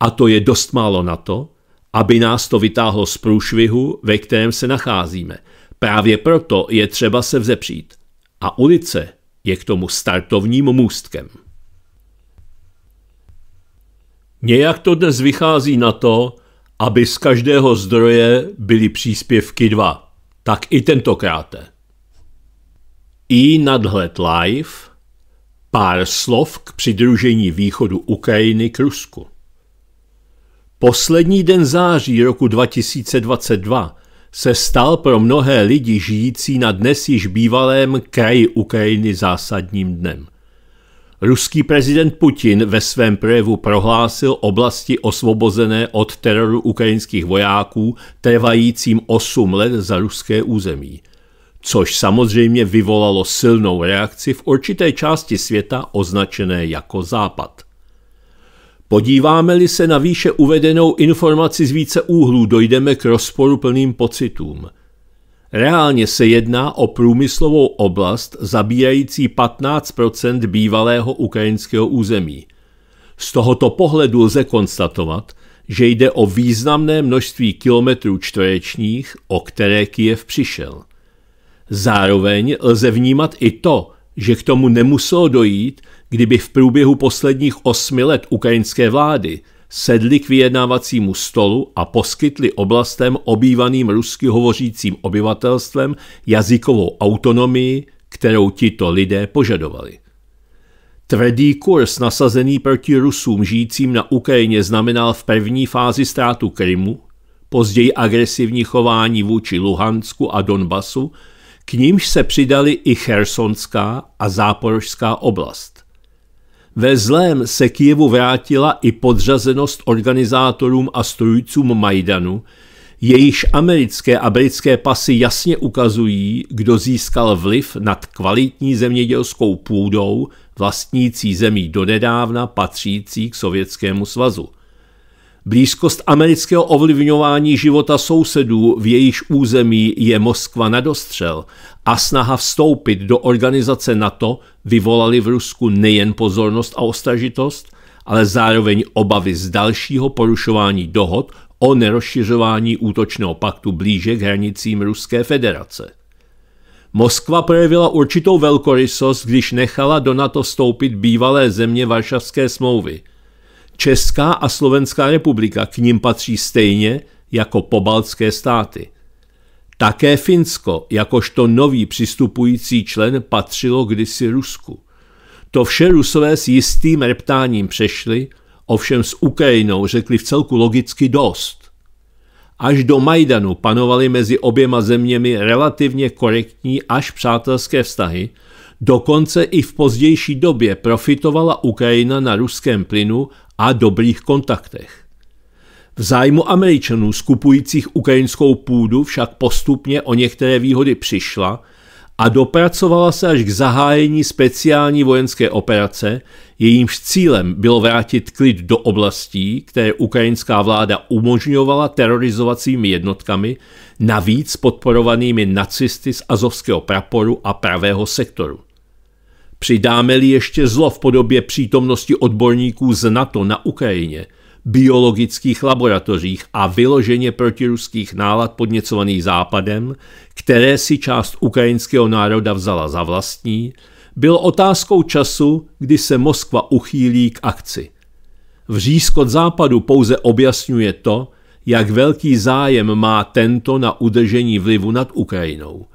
[SPEAKER 1] A to je dost málo na to, aby nás to vytáhlo z průšvihu, ve kterém se nacházíme. Právě proto je třeba se vzepřít. A ulice je k tomu startovním můstkem. Nějak to dnes vychází na to, aby z každého zdroje byly příspěvky dva tak i tentokrát. I nadhled live pár slov k přidružení východu Ukrajiny k Rusku. Poslední den září roku 2022 se stal pro mnohé lidi žijící na dnes již bývalém kraji Ukrajiny zásadním dnem. Ruský prezident Putin ve svém projevu prohlásil oblasti osvobozené od teroru ukrajinských vojáků trvajícím 8 let za ruské území, což samozřejmě vyvolalo silnou reakci v určité části světa označené jako Západ. Podíváme-li se na výše uvedenou informaci z více úhlů, dojdeme k rozporuplným pocitům – Reálně se jedná o průmyslovou oblast zabírající 15 bývalého ukrajinského území. Z tohoto pohledu lze konstatovat, že jde o významné množství kilometrů čtverečních, o které Kijev přišel. Zároveň lze vnímat i to, že k tomu nemuselo dojít, kdyby v průběhu posledních osmi let ukrajinské vlády – sedli k vyjednávacímu stolu a poskytli oblastem obývaným rusky hovořícím obyvatelstvem jazykovou autonomii, kterou tito lidé požadovali. Tvrdý kurz nasazený proti Rusům žijícím na Ukrajině znamenal v první fázi ztrátu Krymu, později agresivní chování vůči Luhansku a Donbasu, k nímž se přidali i Chersonská a Záporožská oblast. Ve zlém se Kijevu vrátila i podřazenost organizátorům a strojcům Majdanu, Jejíž americké a britské pasy jasně ukazují, kdo získal vliv nad kvalitní zemědělskou půdou vlastnící zemí donedávna patřící k Sovětskému svazu – Blízkost amerického ovlivňování života sousedů v jejich území je Moskva nadostřel a snaha vstoupit do organizace NATO vyvolali v Rusku nejen pozornost a ostražitost, ale zároveň obavy z dalšího porušování dohod o nerozšiřování útočného paktu blíže k hranicím Ruské federace. Moskva projevila určitou velkorysost, když nechala do NATO vstoupit bývalé země Varšavské smlouvy – Česká a Slovenská republika k ním patří stejně jako pobaltské státy. Také Finsko, jakožto nový přistupující člen, patřilo kdysi Rusku. To vše Rusové s jistým reptáním přešli, ovšem s Ukrajinou řekli v celku logicky dost. Až do Majdanu panovaly mezi oběma zeměmi relativně korektní až přátelské vztahy, dokonce i v pozdější době profitovala Ukrajina na ruském plynu a dobrých kontaktech. V zájmu Američanů skupujících ukrajinskou půdu však postupně o některé výhody přišla a dopracovala se až k zahájení speciální vojenské operace, jejímž cílem bylo vrátit klid do oblastí, které ukrajinská vláda umožňovala terorizovacími jednotkami, navíc podporovanými nacisty z azovského praporu a pravého sektoru. Přidáme-li ještě zlo v podobě přítomnosti odborníků z NATO na Ukrajině, biologických laboratořích a vyloženě protiruských nálad podněcovaných Západem, které si část ukrajinského národa vzala za vlastní, byl otázkou času, kdy se Moskva uchýlí k akci. od západu pouze objasňuje to, jak velký zájem má tento na udržení vlivu nad Ukrajinou –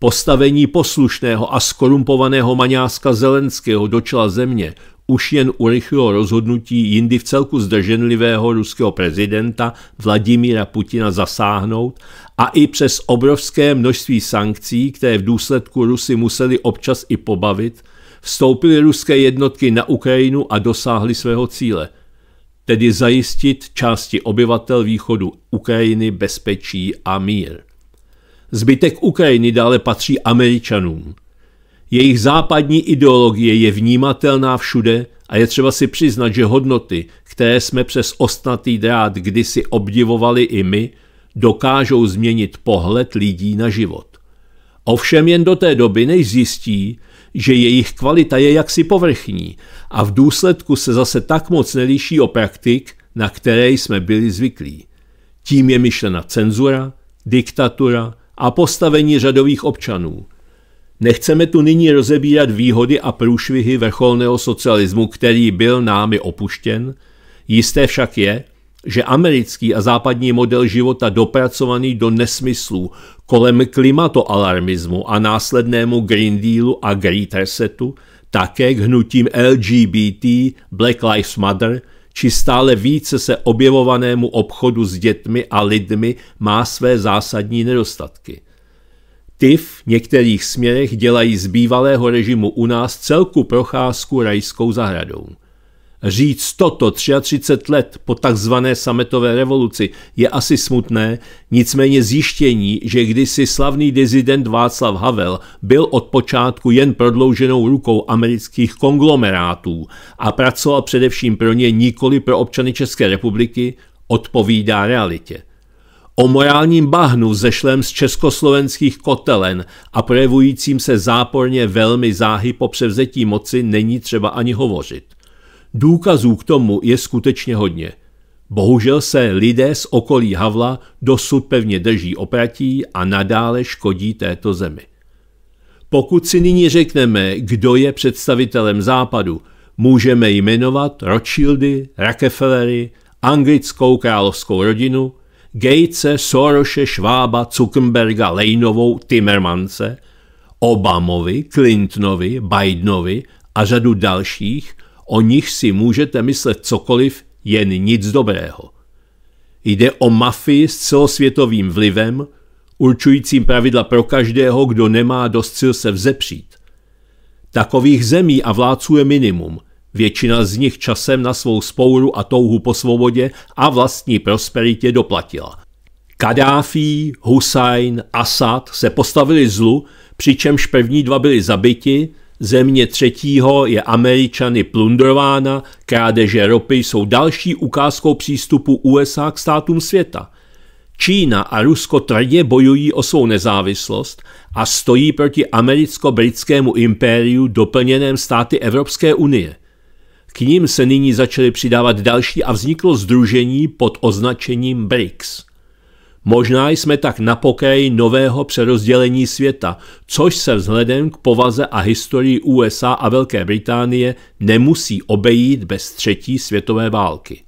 [SPEAKER 1] Postavení poslušného a skorumpovaného maňáska Zelenského do čela země už jen urychlilo rozhodnutí jindy v celku zdrženlivého ruského prezidenta Vladimíra Putina zasáhnout a i přes obrovské množství sankcí, které v důsledku Rusy museli občas i pobavit, vstoupily ruské jednotky na Ukrajinu a dosáhly svého cíle, tedy zajistit části obyvatel východu Ukrajiny bezpečí a mír. Zbytek Ukrajiny dále patří Američanům. Jejich západní ideologie je vnímatelná všude a je třeba si přiznat, že hodnoty, které jsme přes ostnatý drát kdysi obdivovali i my, dokážou změnit pohled lidí na život. Ovšem jen do té doby, než zjistí, že jejich kvalita je jaksi povrchní a v důsledku se zase tak moc nelíší o praktik, na které jsme byli zvyklí. Tím je myšlena cenzura, diktatura, a postavení řadových občanů. Nechceme tu nyní rozebírat výhody a průšvihy vrcholného socialismu, který byl námi opuštěn. Jisté však je, že americký a západní model života dopracovaný do nesmyslů kolem klimatoalarmismu a následnému Green Dealu a Great Resetu, také k hnutím LGBT, Black Lives Matter – či stále více se objevovanému obchodu s dětmi a lidmi má své zásadní nedostatky. Ty v některých směrech dělají z bývalého režimu u nás celku procházku rajskou zahradou – Říct toto 33 let po takzvané sametové revoluci je asi smutné, nicméně zjištění, že kdysi slavný dizident Václav Havel byl od počátku jen prodlouženou rukou amerických konglomerátů a pracoval především pro ně nikoli pro občany České republiky, odpovídá realitě. O morálním bahnu zešlém z československých kotelen a projevujícím se záporně velmi záhy po převzetí moci není třeba ani hovořit. Důkazů k tomu je skutečně hodně. Bohužel se lidé z okolí Havla dosud pevně drží opratí a nadále škodí této zemi. Pokud si nyní řekneme, kdo je představitelem Západu, můžeme jmenovat Rothschildy, Rockefellery, anglickou královskou rodinu, Gatese, Soroše, Švába, Zuckerberga, Lejnovou, Timmermanse, Obamovi, Clintonovi, Bidenovi a řadu dalších – O nich si můžete myslet cokoliv, jen nic dobrého. Jde o mafii s celosvětovým vlivem, určujícím pravidla pro každého, kdo nemá dost sil se vzepřít. Takových zemí a vládců je minimum. Většina z nich časem na svou spouru a touhu po svobodě a vlastní prosperitě doplatila. Kadáfí, Husajn, Asad se postavili zlu, přičemž první dva byli zabiti, země třetího je Američany plundrována, krádeže ropy jsou další ukázkou přístupu USA k státům světa. Čína a Rusko tvrdě bojují o svou nezávislost a stojí proti americko-britskému impériu doplněném státy Evropské unie. K ním se nyní začaly přidávat další a vzniklo združení pod označením BRICS – Možná jsme tak na pokraji nového přerozdělení světa, což se vzhledem k povaze a historii USA a Velké Británie nemusí obejít bez třetí světové války.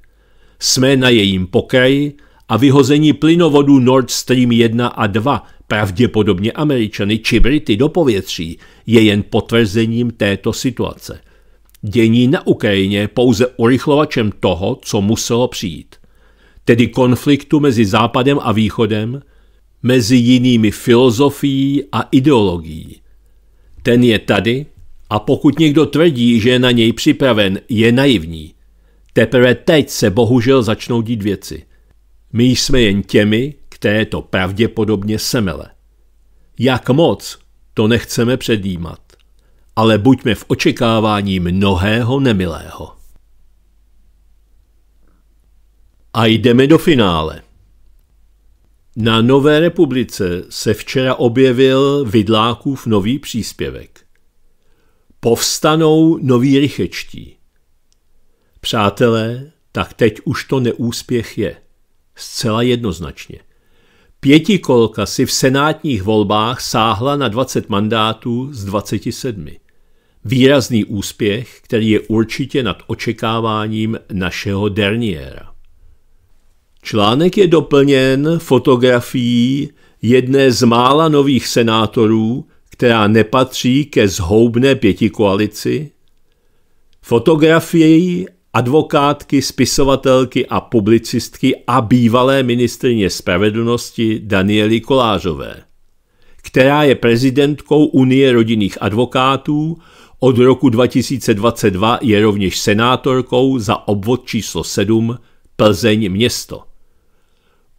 [SPEAKER 1] Jsme na jejím pokraji a vyhození plynovodu Nord Stream 1 a 2, pravděpodobně Američany či Brity do povětří, je jen potvrzením této situace. Dění na Ukrajině pouze urychlovačem toho, co muselo přijít tedy konfliktu mezi Západem a Východem, mezi jinými filozofií a ideologií. Ten je tady a pokud někdo tvrdí, že je na něj připraven, je naivní. Teprve teď se bohužel začnou dít věci. My jsme jen těmi, které to pravděpodobně semele. Jak moc, to nechceme předjímat. Ale buďme v očekávání mnohého nemilého. A jdeme do finále. Na Nové republice se včera objevil Vidlákův nový příspěvek. Povstanou noví rychečtí. Přátelé, tak teď už to neúspěch je. Zcela jednoznačně. Pětikolka si v senátních volbách sáhla na 20 mandátů z 27. Výrazný úspěch, který je určitě nad očekáváním našeho Derniera. Článek je doplněn fotografií jedné z mála nových senátorů, která nepatří ke zhoubné pětikoalici, fotografií advokátky, spisovatelky a publicistky a bývalé ministrině spravedlnosti Daniely Kolářové, která je prezidentkou Unie rodinných advokátů, od roku 2022 je rovněž senátorkou za obvod číslo 7 Plzeň město.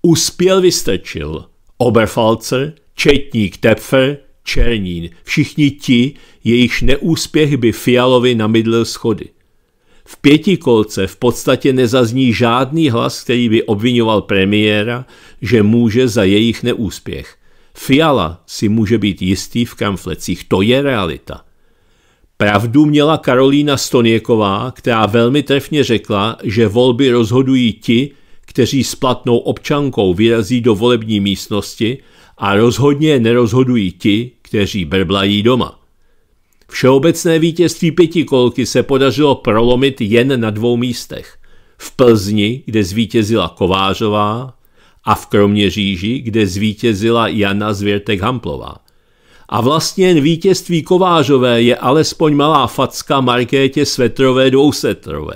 [SPEAKER 1] Uspěl Vystečil, Oberfalzer, Četník Tepfer, Černín, všichni ti, jejichž neúspěch by Fialovi namidlil schody. V pěti kolce v podstatě nezazní žádný hlas, který by obvinoval premiéra, že může za jejich neúspěch. Fiala si může být jistý v kamflecích, to je realita. Pravdu měla Karolína Stoněková, která velmi trefně řekla, že volby rozhodují ti, kteří s platnou občankou vyrazí do volební místnosti a rozhodně nerozhodují ti, kteří brblají doma. Všeobecné vítězství pětikolky se podařilo prolomit jen na dvou místech. V Plzni, kde zvítězila Kovářová, a v Kroměříži, kde zvítězila Jana Zvěrtek-Hamplová. A vlastně jen vítězství Kovářové je alespoň malá facka Markétě Svetrové dvousetrové.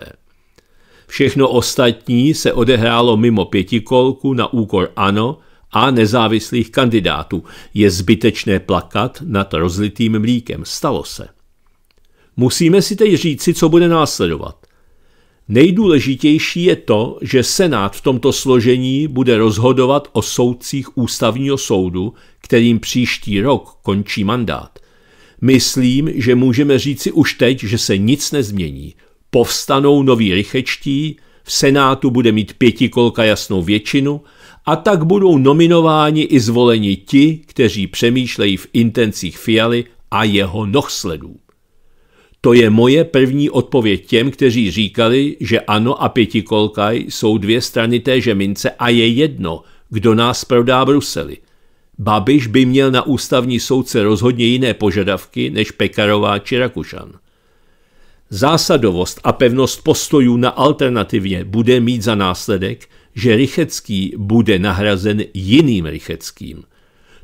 [SPEAKER 1] Všechno ostatní se odehrálo mimo pětikolku na úkor ANO a nezávislých kandidátů. Je zbytečné plakat nad rozlitým mlíkem. Stalo se. Musíme si teď říci, co bude následovat. Nejdůležitější je to, že Senát v tomto složení bude rozhodovat o soudcích ústavního soudu, kterým příští rok končí mandát. Myslím, že můžeme říci už teď, že se nic nezmění povstanou noví rychečtí, v Senátu bude mít pětikolka jasnou většinu a tak budou nominováni i zvoleni ti, kteří přemýšlejí v intencích Fialy a jeho nohsledů. To je moje první odpověď těm, kteří říkali, že ano a pětikolka jsou dvě strany téže mince a je jedno, kdo nás prodá Bruseli. Babiš by měl na ústavní soudce rozhodně jiné požadavky než Pekarová či Rakušan. Zásadovost a pevnost postojů na alternativě bude mít za následek, že Rychecký bude nahrazen jiným Rycheckým.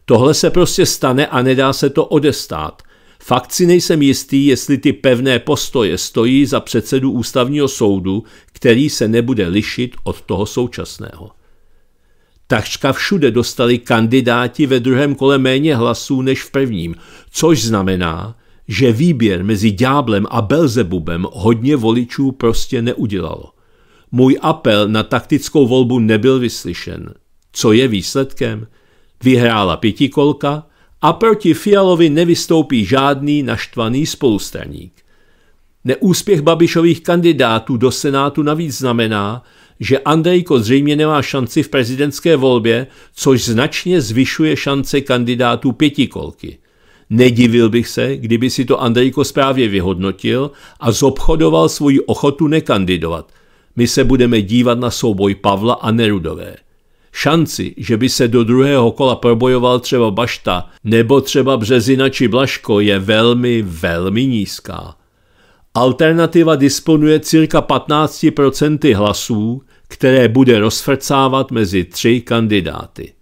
[SPEAKER 1] Tohle se prostě stane a nedá se to odestát. Fakt si nejsem jistý, jestli ty pevné postoje stojí za předsedu ústavního soudu, který se nebude lišit od toho současného. Takřka všude dostali kandidáti ve druhém kole méně hlasů než v prvním, což znamená, že výběr mezi ďáblem a Belzebubem hodně voličů prostě neudělalo. Můj apel na taktickou volbu nebyl vyslyšen. Co je výsledkem? Vyhrála pětikolka a proti Fialovi nevystoupí žádný naštvaný spolustraník. Neúspěch Babišových kandidátů do Senátu navíc znamená, že Andrejko zřejmě nemá šanci v prezidentské volbě, což značně zvyšuje šance kandidátů pětikolky. Nedivil bych se, kdyby si to Andrejko správně vyhodnotil a zobchodoval svoji ochotu nekandidovat. My se budeme dívat na souboj Pavla a Nerudové. Šanci, že by se do druhého kola probojoval třeba Bašta nebo třeba Březina či Blaško, je velmi, velmi nízká. Alternativa disponuje cirka 15% hlasů, které bude rozfrcávat mezi tři kandidáty.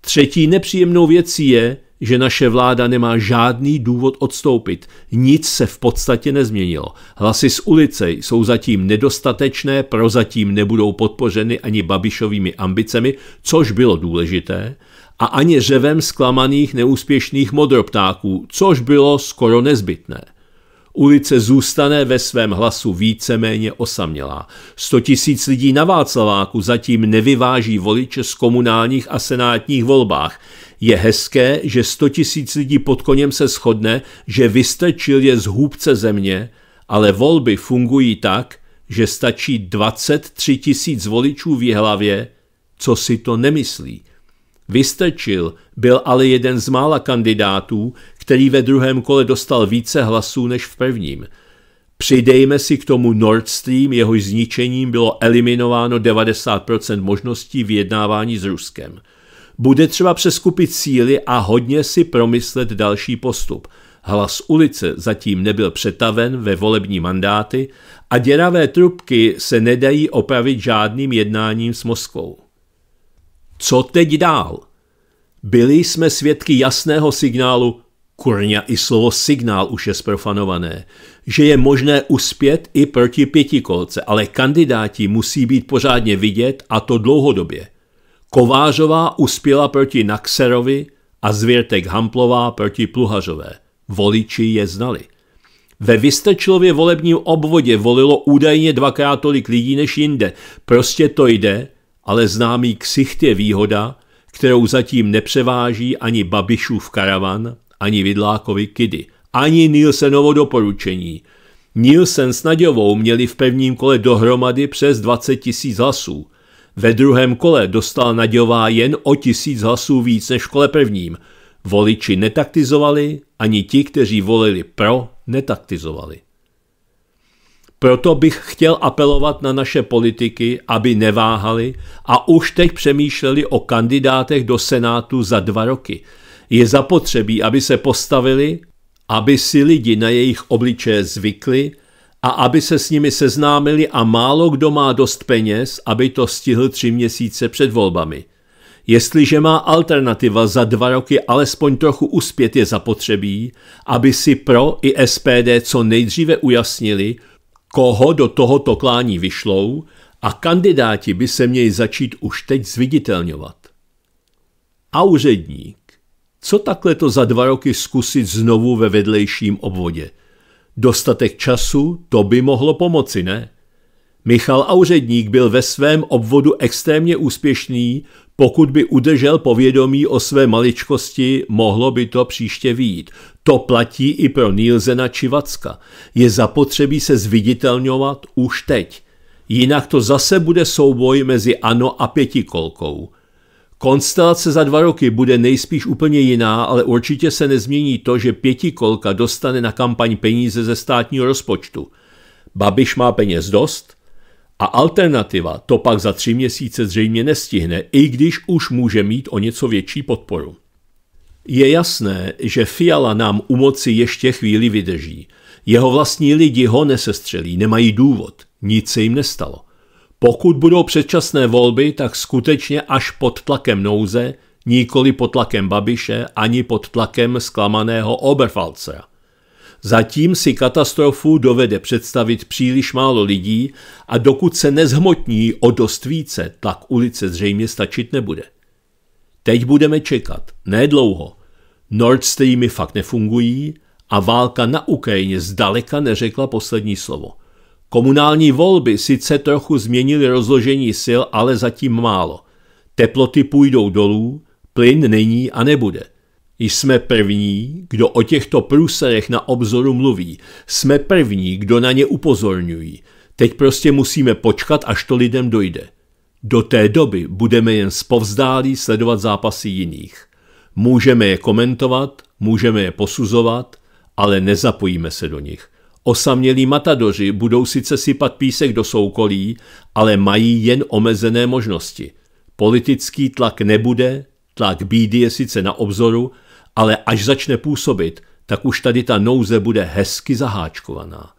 [SPEAKER 1] Třetí nepříjemnou věcí je, že naše vláda nemá žádný důvod odstoupit. Nic se v podstatě nezměnilo. Hlasy z ulice jsou zatím nedostatečné, prozatím nebudou podpořeny ani Babišovými ambicemi, což bylo důležité, a ani řevem zklamaných neúspěšných modroptáků, což bylo skoro nezbytné. Ulice zůstane ve svém hlasu víceméně osamělá. 100 tisíc lidí na Václaváku zatím nevyváží voliče z komunálních a senátních volbách. Je hezké, že 100 tisíc lidí pod koněm se shodne, že vystačil je z hůbce země, ale volby fungují tak, že stačí 23 tisíc voličů v hlavě, co si to nemyslí. Vystačil byl ale jeden z mála kandidátů, který ve druhém kole dostal více hlasů než v prvním. Přidejme si k tomu Nord Stream, jehož zničením bylo eliminováno 90% možností vyjednávání s Ruskem – bude třeba přeskupit síly a hodně si promyslet další postup. Hlas ulice zatím nebyl přetaven ve volební mandáty a děravé trubky se nedají opravit žádným jednáním s Moskvou. Co teď dál? Byli jsme svědky jasného signálu, kurňa i slovo signál už je sprofanované, že je možné uspět i proti pětikolce, ale kandidáti musí být pořádně vidět a to dlouhodobě. Kovářová uspěla proti Naxerovi a Zvěrtek Hamplová proti Pluhařové. Voliči je znali. Ve Vystrčilově volebním obvodě volilo údajně dvakrát tolik lidí než jinde. Prostě to jde, ale známý ksicht je výhoda, kterou zatím nepřeváží ani Babišův karavan, ani Vidlákovi Kidy, ani Nielsenovo doporučení. Nielsen s Naďovou měli v prvním kole dohromady přes 20 tisíc hlasů. Ve druhém kole dostal Naďová jen o tisíc hlasů víc než v kole prvním. Voliči netaktizovali, ani ti, kteří volili pro, netaktizovali. Proto bych chtěl apelovat na naše politiky, aby neváhali a už teď přemýšleli o kandidátech do Senátu za dva roky. Je zapotřebí, aby se postavili, aby si lidi na jejich obličeje zvykli a aby se s nimi seznámili a málo kdo má dost peněz, aby to stihl tři měsíce před volbami. Jestliže má alternativa za dva roky alespoň trochu uspět je zapotřebí, aby si pro i SPD co nejdříve ujasnili, koho do tohoto klání vyšlou a kandidáti by se měli začít už teď zviditelňovat. A úředník, co takhle to za dva roky zkusit znovu ve vedlejším obvodě – Dostatek času, to by mohlo pomoci, ne? Michal Auředník byl ve svém obvodu extrémně úspěšný, pokud by udržel povědomí o své maličkosti, mohlo by to příště výjít. To platí i pro Nielsena Čivacka. Je zapotřebí se zviditelňovat už teď. Jinak to zase bude souboj mezi ano a pětikolkou – Konstelace za dva roky bude nejspíš úplně jiná, ale určitě se nezmění to, že pětikolka dostane na kampaň peníze ze státního rozpočtu. Babiš má peněz dost a alternativa to pak za tři měsíce zřejmě nestihne, i když už může mít o něco větší podporu. Je jasné, že Fiala nám u moci ještě chvíli vydrží. Jeho vlastní lidi ho nesestřelí, nemají důvod, nic se jim nestalo. Pokud budou předčasné volby, tak skutečně až pod tlakem nouze, nikoli pod tlakem Babiše ani pod tlakem zklamaného Oberfalcera. Zatím si katastrofu dovede představit příliš málo lidí a dokud se nezhmotní o dost více, tak ulice zřejmě stačit nebude. Teď budeme čekat, nedlouho. Nord Streamy fakt nefungují a válka na Ukrajině zdaleka neřekla poslední slovo – Komunální volby sice trochu změnily rozložení sil, ale zatím málo. Teploty půjdou dolů, plyn není a nebude. Jsme první, kdo o těchto průserech na obzoru mluví. Jsme první, kdo na ně upozorňují. Teď prostě musíme počkat, až to lidem dojde. Do té doby budeme jen spovzdálí sledovat zápasy jiných. Můžeme je komentovat, můžeme je posuzovat, ale nezapojíme se do nich. Osamělí matadoři budou sice sypat písek do soukolí, ale mají jen omezené možnosti. Politický tlak nebude, tlak bídy je sice na obzoru, ale až začne působit, tak už tady ta nouze bude hezky zaháčkovaná.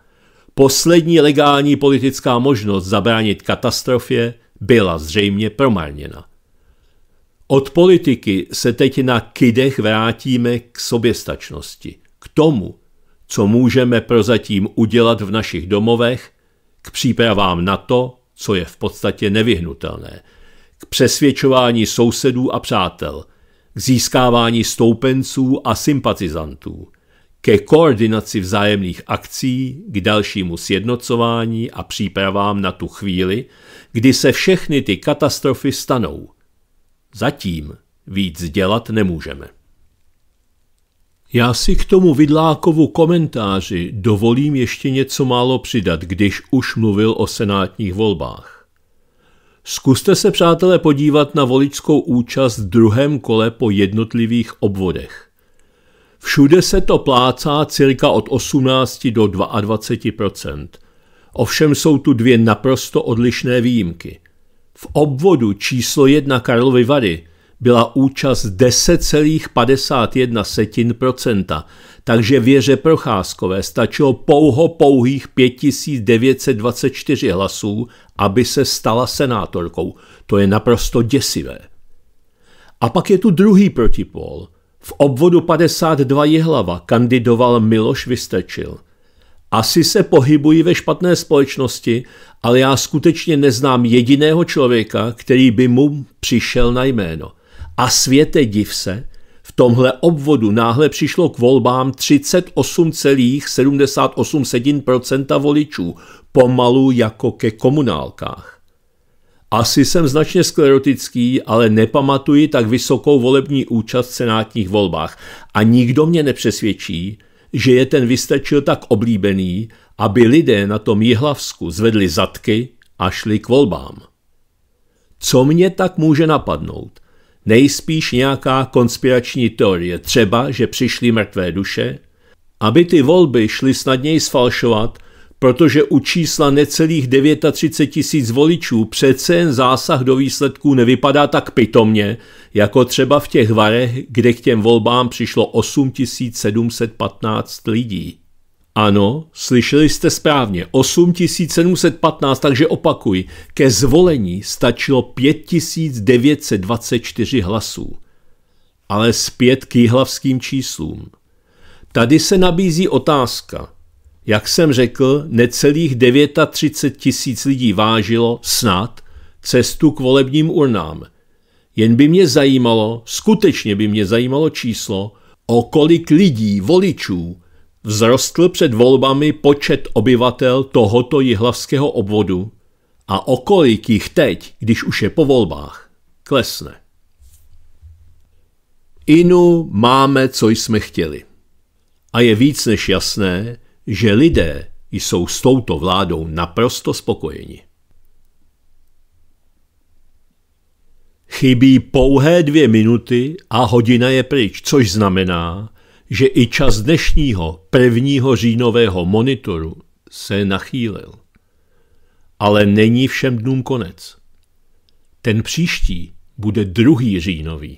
[SPEAKER 1] Poslední legální politická možnost zabránit katastrofě byla zřejmě promarněna. Od politiky se teď na kidech vrátíme k soběstačnosti, k tomu, co můžeme prozatím udělat v našich domovech, k přípravám na to, co je v podstatě nevyhnutelné, k přesvědčování sousedů a přátel, k získávání stoupenců a sympatizantů, ke koordinaci vzájemných akcí, k dalšímu sjednocování a přípravám na tu chvíli, kdy se všechny ty katastrofy stanou. Zatím víc dělat nemůžeme. Já si k tomu Vidlákovu komentáři dovolím ještě něco málo přidat, když už mluvil o senátních volbách. Zkuste se, přátelé, podívat na voličskou účast v druhém kole po jednotlivých obvodech. Všude se to plácá cirka od 18 do 22 Ovšem jsou tu dvě naprosto odlišné výjimky. V obvodu číslo 1 Karlovy Vary – byla účast 10,51%, takže věře Procházkové stačilo pouho pouhých 5924 hlasů, aby se stala senátorkou. To je naprosto děsivé. A pak je tu druhý protipol. V obvodu 52 Jihlava kandidoval Miloš Vystečil. Asi se pohybují ve špatné společnosti, ale já skutečně neznám jediného člověka, který by mu přišel na jméno – a světe div se, v tomhle obvodu náhle přišlo k volbám 38,78% voličů, pomalu jako ke komunálkách. Asi jsem značně sklerotický, ale nepamatuji tak vysokou volební účast v senátních volbách a nikdo mě nepřesvědčí, že je ten vystačil tak oblíbený, aby lidé na tom Jihlavsku zvedli zadky a šli k volbám. Co mě tak může napadnout? nejspíš nějaká konspirační teorie, třeba, že přišly mrtvé duše, aby ty volby šly snadněji sfalšovat, protože u čísla necelých 39 tisíc voličů přece jen zásah do výsledků nevypadá tak pitomně, jako třeba v těch varech, kde k těm volbám přišlo 8715 lidí. Ano, slyšeli jste správně, 8715, takže opakuj, ke zvolení stačilo 5924 hlasů. Ale zpět k jihlavským číslům. Tady se nabízí otázka. Jak jsem řekl, necelých 39 tisíc lidí vážilo snad cestu k volebním urnám. Jen by mě zajímalo, skutečně by mě zajímalo číslo, o kolik lidí, voličů, vzrostl před volbami počet obyvatel tohoto jihlavského obvodu a okolik jich teď, když už je po volbách, klesne. Inu máme, co jsme chtěli. A je víc než jasné, že lidé jsou s touto vládou naprosto spokojeni. Chybí pouhé dvě minuty a hodina je pryč, což znamená, že i čas dnešního prvního říjnového monitoru se nachýlil. Ale není všem dnům konec. Ten příští bude druhý říjnový.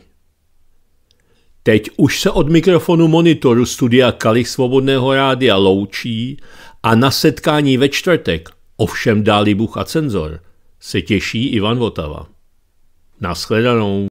[SPEAKER 1] Teď už se od mikrofonu monitoru studia Kalich Svobodného rádia loučí a na setkání ve čtvrtek, ovšem dáli Bůh a cenzor, se těší Ivan Votava. Naschledanou.